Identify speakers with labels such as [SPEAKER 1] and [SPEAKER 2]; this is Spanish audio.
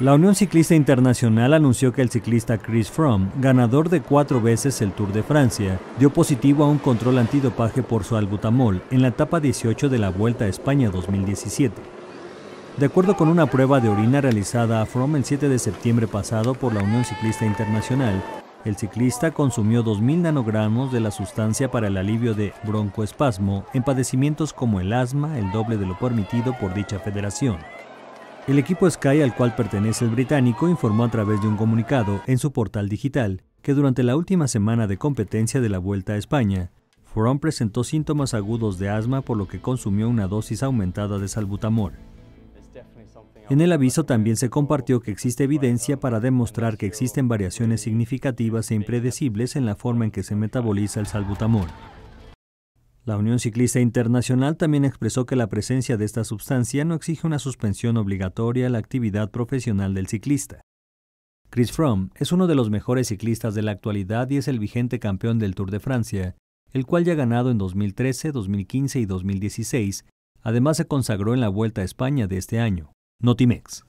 [SPEAKER 1] La Unión Ciclista Internacional anunció que el ciclista Chris Fromm, ganador de cuatro veces el Tour de Francia, dio positivo a un control antidopaje por su albutamol en la etapa 18 de la Vuelta a España 2017. De acuerdo con una prueba de orina realizada a Fromm el 7 de septiembre pasado por la Unión Ciclista Internacional, el ciclista consumió 2.000 nanogramos de la sustancia para el alivio de broncoespasmo en padecimientos como el asma, el doble de lo permitido por dicha federación. El equipo Sky al cual pertenece el británico informó a través de un comunicado en su portal digital que durante la última semana de competencia de la Vuelta a España, Froome presentó síntomas agudos de asma por lo que consumió una dosis aumentada de salbutamol. En el aviso también se compartió que existe evidencia para demostrar que existen variaciones significativas e impredecibles en la forma en que se metaboliza el salbutamol. La Unión Ciclista Internacional también expresó que la presencia de esta sustancia no exige una suspensión obligatoria a la actividad profesional del ciclista. Chris Fromm es uno de los mejores ciclistas de la actualidad y es el vigente campeón del Tour de Francia, el cual ya ha ganado en 2013, 2015 y 2016. Además se consagró en la Vuelta a España de este año. Notimex.